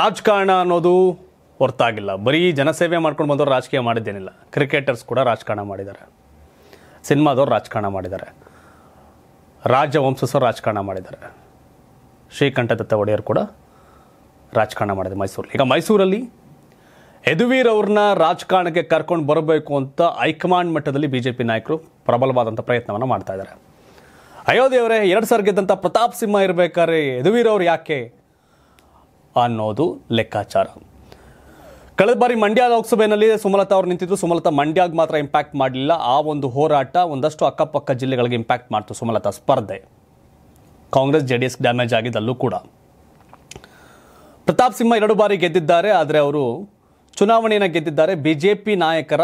ರಾಜಕಾರಣ ಅನ್ನೋದು ಹೊರತಾಗಿಲ್ಲ ಬರೀ ಜನಸೇವೆ ಮಾಡ್ಕೊಂಡು ಬಂದವರು ರಾಜಕೀಯ ಮಾಡಿದ್ದೇನಿಲ್ಲ ಕ್ರಿಕೆಟರ್ಸ್ ಕೂಡ ರಾಜಕಾರಣ ಮಾಡಿದ್ದಾರೆ ಸಿನಿಮಾದವರು ರಾಜಕಾರಣ ಮಾಡಿದ್ದಾರೆ ರಾಜವಂಶಸ್ಥರು ರಾಜಕಾರಣ ಮಾಡಿದ್ದಾರೆ ಶ್ರೀಕಂಠದತ್ತ ಒಡೆಯರ್ ಕೂಡ ರಾಜಕಾರಣ ಮಾಡಿದೆ ಮೈಸೂರಲ್ಲಿ ಈಗ ಮೈಸೂರಲ್ಲಿ ಯದುವೀರ್ ಅವ್ರನ್ನ ರಾಜಕಾರಣಕ್ಕೆ ಕರ್ಕೊಂಡು ಬರಬೇಕು ಅಂತ ಹೈಕಮಾಂಡ್ ಮಟ್ಟದಲ್ಲಿ ಬಿ ಜೆ ಪಿ ನಾಯಕರು ಪ್ರಬಲವಾದಂಥ ಪ್ರಯತ್ನವನ್ನು ಮಾಡ್ತಾ ಇದ್ದಾರೆ ಅಯೋಧ್ಯೆಯವರೇ ಎರಡು ಸರ್ ಗೆದ್ದಂಥ ಪ್ರತಾಪ್ ಸಿಂಹ ಇರಬೇಕಾದ್ರೆ ಯದುವೀರ್ ಅವ್ರು ಯಾಕೆ ಅನ್ನೋದು ಲೆಕ್ಕಾಚಾರ ಕಳೆದ ಬಾರಿ ಮಂಡ್ಯ ಲೋಕಸಭೆಯಲ್ಲಿ ಸುಮಲತಾ ಅವರು ನಿಂತಿದ್ದು ಸುಮಲತಾ ಮಂಡ್ಯಾಗ ಮಾತ್ರ ಇಂಪ್ಯಾಕ್ಟ್ ಮಾಡಲಿಲ್ಲ ಆ ಒಂದು ಹೋರಾಟ ಒಂದಷ್ಟು ಅಕ್ಕಪಕ್ಕ ಜಿಲ್ಲೆಗಳಿಗೆ ಇಂಪ್ಯಾಕ್ಟ್ ಮಾಡ್ತು ಸುಮಲತಾ ಸ್ಪರ್ಧೆ Congress J D S damage ಆಗಿದ್ದಲ್ಲೂ ಕೂಡ ಪ್ರತಾಪ್ ಸಿಂಹ ಎರಡು ಬಾರಿ ಗೆದ್ದಿದ್ದಾರೆ ಆದರೆ ಅವರು ಚುನಾವಣೆಯನ್ನು ಗೆದ್ದಿದ್ದಾರೆ ಬಿಜೆಪಿ ನಾಯಕರ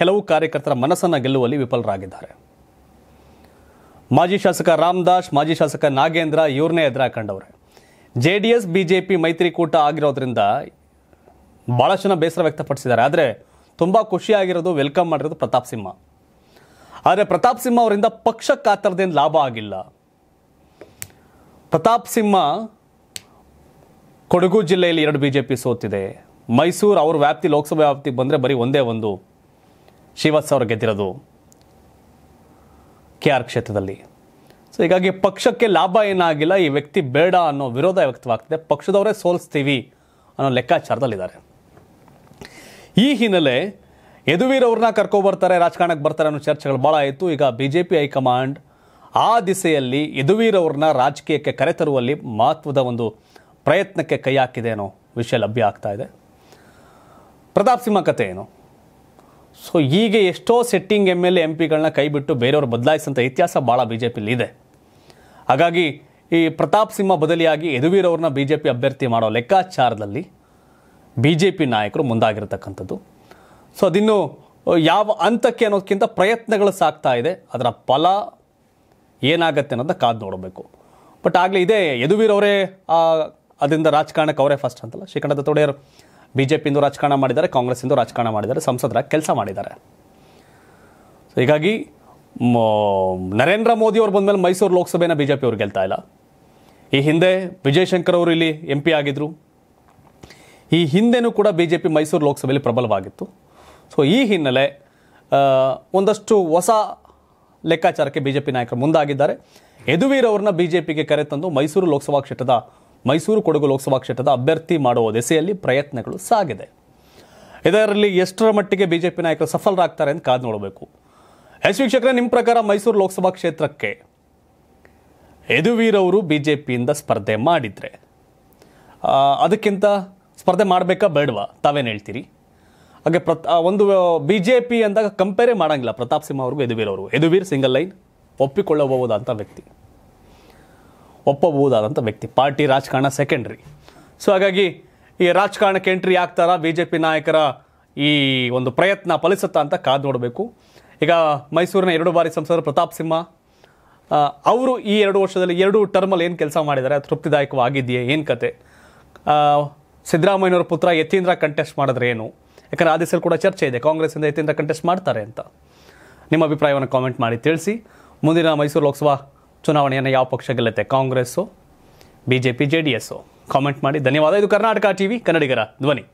ಕೆಲವು ಕಾರ್ಯಕರ್ತರ ಮನಸ್ಸನ್ನು ಗೆಲ್ಲುವಲ್ಲಿ ವಿಫಲರಾಗಿದ್ದಾರೆ ಮಾಜಿ ಶಾಸಕ ರಾಮದಾಸ್ ಮಾಜಿ ಶಾಸಕ ನಾಗೇಂದ್ರ ಇವ್ರನ್ನೇ ಎದುರಾಕಂಡವರೇ J D S B J P ಮೈತ್ರಿಕೂಟ ಆಗಿರೋದ್ರಿಂದ ಭಾಳಷ್ಟು ಜನ ಬೇಸರ ವ್ಯಕ್ತಪಡಿಸಿದ್ದಾರೆ ಆದರೆ ತುಂಬ ಖುಷಿಯಾಗಿರೋದು ವೆಲ್ಕಮ್ ಮಾಡಿರೋದು ಪ್ರತಾಪ್ ಸಿಂಹ ಆದರೆ ಪ್ರತಾಪ್ ಸಿಂಹ ಅವರಿಂದ ಪಕ್ಷ ಕಾತರದಿಂದ ಲಾಭ ಆಗಿಲ್ಲ ಪ್ರತಾಪ್ ಸಿಂಹ ಕೊಡಗು ಜಿಲ್ಲೆಯಲ್ಲಿ ಎರಡು ಬಿ ಜೆ ಪಿ ಸೋತಿದೆ ಮೈಸೂರು ಅವ್ರ ವ್ಯಾಪ್ತಿ ಲೋಕಸಭೆ ವ್ಯಾಪ್ತಿಗೆ ಬಂದರೆ ಬರೀ ಒಂದೇ ಒಂದು ಶಿವತ್ಸ ಅವ್ರು ಗೆದ್ದಿರೋದು ಕೆ ಆರ್ ಕ್ಷೇತ್ರದಲ್ಲಿ ಸೊ ಹೀಗಾಗಿ ಪಕ್ಷಕ್ಕೆ ಲಾಭ ಏನಾಗಿಲ್ಲ ಈ ವ್ಯಕ್ತಿ ಬೇಡ ಅನ್ನೋ ವಿರೋಧ ವ್ಯಕ್ತವಾಗ್ತಿದೆ ಪಕ್ಷದವರೇ ಸೋಲಿಸ್ತೀವಿ ಅನ್ನೋ ಲೆಕ್ಕಾಚಾರದಲ್ಲಿದ್ದಾರೆ ಈ ಹಿನ್ನೆಲೆ ಯದುವೀರವ್ರನ್ನ ಕರ್ಕೊಬರ್ತಾರೆ ರಾಜಕಾರಣಕ್ಕೆ ಬರ್ತಾರೆ ಅನ್ನೋ ಚರ್ಚೆಗಳು ಭಾಳ ಆಯಿತು ಈಗ ಬಿ ಜೆ ಪಿ ಹೈಕಮಾಂಡ್ ಆ ದಿಸೆಯಲ್ಲಿ ಅವ್ರನ್ನ ರಾಜಕೀಯಕ್ಕೆ ಕರೆತರುವಲ್ಲಿ ಮಹತ್ವದ ಒಂದು ಪ್ರಯತ್ನಕ್ಕೆ ಕೈ ಹಾಕಿದೆ ಅನ್ನೋ ವಿಷಯ ಲಭ್ಯ ಆಗ್ತಾ ಇದೆ ಪ್ರತಾಪ್ ಸಿಂಹ ಕತೆ ಏನು ಸೊ ಹೀಗೆ ಎಷ್ಟೋ setting M L A M ಪಿಗಳನ್ನ ಕೈಬಿಟ್ಟು ಬೇರೆಯವರು ಬದಲಾಯಿಸಿದಂಥ ಇತಿಹಾಸ ಭಾಳ ಬಿ ಜೆ ಪಿಲಿ ಇದೆ ಹಾಗಾಗಿ ಈ ಪ್ರತಾಪ್ ಸಿಂಹ ಬದಲಿಯಾಗಿ ಯದುವೀರ್ ಅವ್ರನ್ನ ಬಿ ಜೆ ಪಿ ಅಭ್ಯರ್ಥಿ ಮಾಡೋ ಲೆಕ್ಕಾಚಾರದಲ್ಲಿ ಬಿ ಜೆ ಪಿ ನಾಯಕರು ಮುಂದಾಗಿರತಕ್ಕಂಥದ್ದು ಸೊ ಅದಿನ್ನು ಯಾವ ಹಂತಕ್ಕೆ ಅನ್ನೋದಕ್ಕಿಂತ ಪ್ರಯತ್ನಗಳು ಸಾಗ್ತಾ ಇದೆ ಅದರ ಫಲ ಏನಾಗತ್ತೆ ಅನ್ನೋದನ್ನ ಕಾದು ನೋಡಬೇಕು ಬಟ್ ಆಗಲೇ ಇದೇ ಯದುವೀರ್ ಅವರೇ ಅದರಿಂದ ರಾಜಕಾರಣಕ್ಕೆ ಅವರೇ ಫಸ್ಟ್ ಅಂತಲ್ಲ ಶ್ರೀಕಂಠ ತೊಡೆಯರು ಬಿ ಜೆ ಪಿಯಿಂದ ರಾಜಕಾರಣ ಮಾಡಿದ್ದಾರೆ ಕಾಂಗ್ರೆಸ್ಸಿಂದ ರಾಜಕಾರಣ ಮಾಡಿದ್ದಾರೆ ಸಂಸದರ ಕೆಲಸ ಮಾಡಿದ್ದಾರೆ ಸೊ ಹೀಗಾಗಿ ನರೇಂದ್ರ ಮೋದಿ ಬಂದ ಮೇಲೆ ಮೈಸೂರು ಲೋಕಸಭೆನ ಬಿ ಜೆ ಪಿ ಅವ್ರು ಗೆಲ್ತಾ ಇಲ್ಲ ಈ ಹಿಂದೆ ವಿಜಯಶಂಕರ್ ಅವರು ಇಲ್ಲಿ ಎಂ ಪಿ ಆಗಿದ್ದರು ಈ ಹಿಂದೆನೂ ಕೂಡ ಬಿ ಜೆ ಪಿ ಮೈಸೂರು ಲೋಕಸಭೆಯಲ್ಲಿ ಪ್ರಬಲವಾಗಿತ್ತು ಸೊ ಈ ಹಿನ್ನೆಲೆ ಒಂದಷ್ಟು ಹೊಸ ಲೆಕ್ಕಾಚಾರಕ್ಕೆ ಬಿ ಜೆ ಪಿ ನಾಯಕರು ಮುಂದಾಗಿದ್ದಾರೆ ಯದುವೀರವ್ರನ್ನ ಬಿ ಜೆ ಪಿಗೆ ಕರೆತಂದು ಮೈಸೂರು ಲೋಕಸಭಾ ಕ್ಷೇತ್ರದ ಮೈಸೂರು ಕೊಡಗು ಲೋಕಸಭಾ ಕ್ಷೇತ್ರದ ಅಭ್ಯರ್ಥಿ ಮಾಡುವ ದೆಸೆಯಲ್ಲಿ ಪ್ರಯತ್ನಗಳು ಸಾಗಿದೆ ಇದರಲ್ಲಿ ಎಷ್ಟರ ಮಟ್ಟಿಗೆ ಬಿ ಜೆ ಪಿ ನಾಯಕರು ಸಫಲರಾಗ್ತಾರೆ ಅಂತ ಕಾದು ನೋಡಬೇಕು ಎಸ್ ವೀಕ್ಷಕರ ನಿಮ್ಮ ಪ್ರಕಾರ ಮೈಸೂರು ಲೋಕಸಭಾ ಕ್ಷೇತ್ರಕ್ಕೆ ಯದುವೀರವರು ಬಿ ಜೆ ಪಿಯಿಂದ ಸ್ಪರ್ಧೆ ಮಾಡಿದರೆ ಅದಕ್ಕಿಂತ ಸ್ಪರ್ಧೆ ಮಾಡಬೇಕಾ ಬೇಡವಾ ತಾವೇನು ಹೇಳ್ತೀರಿ ಹಾಗೆ ಪ್ರತ್ ಒಂದು ಬಿ ಜೆ ಪಿ ಅಂದಾಗ ಕಂಪೇರೇ ಮಾಡೋಂಗಿಲ್ಲ ಪ್ರತಾಪ್ ಸಿಂಹ ಅವ್ರಿಗೂ ಯದುವೀರ್ ಅವರು ಯದುವೀರ್ ಸಿಂಗಲ್ ಲೈನ್ ಒಪ್ಪಿಕೊಳ್ಳಬಹುದಾದಂಥ ವ್ಯಕ್ತಿ ಒಪ್ಪಬಹುದಾದಂಥ ವ್ಯಕ್ತಿ ಪಾರ್ಟಿ ರಾಜಕಾರಣ ಸೆಕೆಂಡ್ರಿ ಸೊ ಹಾಗಾಗಿ ಈ ರಾಜಕಾರಣಕ್ಕೆ ಎಂಟ್ರಿ ಆಗ್ತಾರಾ ಬಿ ಜೆ ಪಿ ನಾಯಕರ ಈ ಒಂದು ಪ್ರಯತ್ನ ಫಲಿಸುತ್ತಾ ಅಂತ ಕಾದು ನೋಡಬೇಕು ಈಗ ಮೈಸೂರಿನ ಎರಡು ಬಾರಿ ಸಂಸದ ಪ್ರತಾಪ್ ಸಿಂಹ ಅವರು ಈ ಎರಡು ವರ್ಷದಲ್ಲಿ ಎರಡು ಟರ್ಮಲ್ಲಿ ಏನು ಕೆಲಸ ಮಾಡಿದ್ದಾರೆ ತೃಪ್ತಿದಾಯಕವಾಗಿದೆಯೇ ಏನು ಕತೆ ಸಿದ್ದರಾಮಯ್ಯವರ ಪುತ್ರ ಯತೀಂದ್ರ ಕಂಟೆಸ್ಟ್ ಮಾಡಿದ್ರೆ ಏನು ಯಾಕಂದರೆ ಆ ದಿವಸಲ್ಲಿ ಕೂಡ ಚರ್ಚೆ ಇದೆ ಕಾಂಗ್ರೆಸ್ಸಿಂದ ಯತೀಂದ್ರ ಕಂಟೆಸ್ಟ್ ಮಾಡ್ತಾರೆ ಅಂತ ನಿಮ್ಮ ಅಭಿಪ್ರಾಯವನ್ನು ಕಾಮೆಂಟ್ ಮಾಡಿ ತಿಳಿಸಿ ಮುಂದಿನ ಮೈಸೂರು ಲೋಕಸಭಾ ಚುನಾವಣೆಯನ್ನು ಯಾವ ಪಕ್ಷ ಗೆಲ್ಲುತ್ತೆ Congress B J P J D S comment ಮಾಡಿ ಧನ್ಯವಾದ ಇದು ಕರ್ನಾಟಕ ವಿ ಕನ್ನಡಿಗರ ಧ್ವನಿ